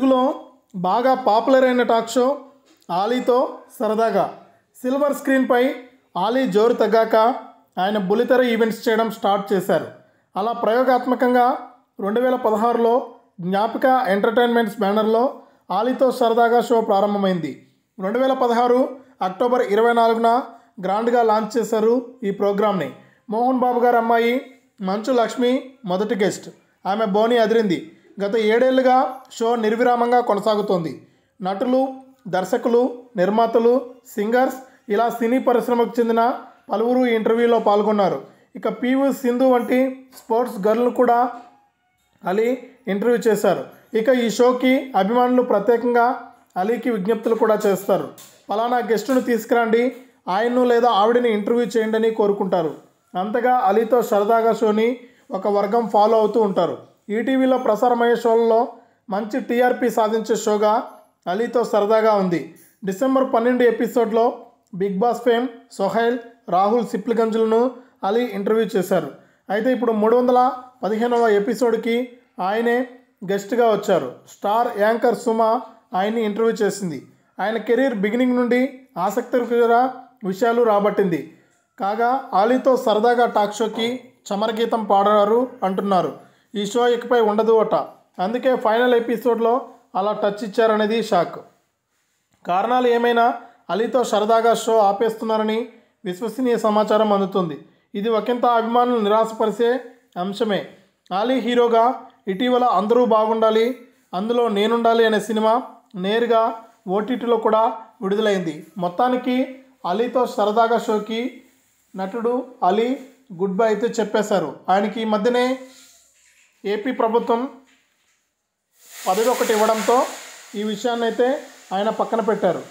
తెలుగులో బాగా పాపులర్ అయిన టాక్ షో ఆలీతో సరదాగా సిల్వర్ స్క్రీన్పై ఆలీ జోరు తగ్గాక ఆయన బులితెర ఈవెంట్స్ చేయడం స్టార్ట్ చేశారు అలా ప్రయోగాత్మకంగా రెండు వేల పదహారులో జ్ఞాపిక ఎంటర్టైన్మెంట్స్ బ్యానర్లో ఆలీతో సరదాగా షో ప్రారంభమైంది రెండు వేల పదహారు అక్టోబర్ ఇరవై నాలుగున గ్రాండ్గా లాంచ్ చేశారు ఈ ప్రోగ్రామ్ని మోహన్ బాబు గారు అమ్మాయి మంచు లక్ష్మి మొదటి గెస్ట్ ఆమె బోని అదిరింది గత ఏడేళ్లుగా షో నిర్విరామంగా కొనసాగుతోంది నటులు దర్శకులు నిర్మాతలు సింగర్స్ ఇలా సినీ పరిశ్రమకు చెందిన పలువురు ఇంటర్వ్యూలో పాల్గొన్నారు ఇక పివి సింధు వంటి స్పోర్ట్స్ గర్ల్ను కూడా అలీ ఇంటర్వ్యూ చేశారు ఇక ఈ షోకి అభిమానులు ప్రత్యేకంగా అలీకి విజ్ఞప్తులు కూడా చేస్తారు ఫలానా గెస్టును తీసుకురండి ఆయన్ను లేదా ఆవిడని ఇంటర్వ్యూ చేయండి అని కోరుకుంటారు అంతగా అలీతో సరదాగా షోని ఒక వర్గం ఫాలో అవుతూ ఉంటారు ఈటీవీలో ప్రసారమయ్యే షోల్లో మంచి టీఆర్పీ సాధించే షోగా అలీతో సరదాగా ఉంది డిసెంబర్ పన్నెండు ఎపిసోడ్లో Bigg Boss fame Sohail Rahul సిప్లిగంజులను అలీ ఇంటర్వ్యూ చేశారు అయితే ఇప్పుడు మూడు వందల పదిహేనవ ఎపిసోడ్కి ఆయనే గెస్ట్గా వచ్చారు స్టార్ యాంకర్ సుమా ఆయన్ని ఇంటర్వ్యూ చేసింది ఆయన కెరీర్ బిగినింగ్ నుండి ఆసక్తికర విషయాలు రాబట్టింది కాగా అలీతో సరదాగా టాక్ షోకి చమరగీతం పాడారు అంటున్నారు ఈ షో ఇకపై ఉండదు అట అందుకే ఫైనల్ ఎపిసోడ్లో అలా టచ్ ఇచ్చారనేది షాక్ కారణాలు ఏమైనా అలీతో సరదాగా షో ఆపేస్తున్నారని విశ్వసనీయ సమాచారం అందుతుంది ఇది ఒకంత అభిమానులు నిరాశపరిచే అంశమే అలీ హీరోగా ఇటీవల అందరూ బాగుండాలి అందులో నేనుండాలి అనే సినిమా నేరుగా ఓటీటీలో కూడా విడుదలైంది మొత్తానికి అలీతో సరదాగా షోకి నటుడు అలీ గుడ్ బై అయితే చెప్పేశారు ఆయనకి ఈ మధ్యనే ఏపీ ప్రభుత్వం పదవి ఒకటి ఇవ్వడంతో ఈ విషయాన్నైతే ఆయన పక్కన పెట్టారు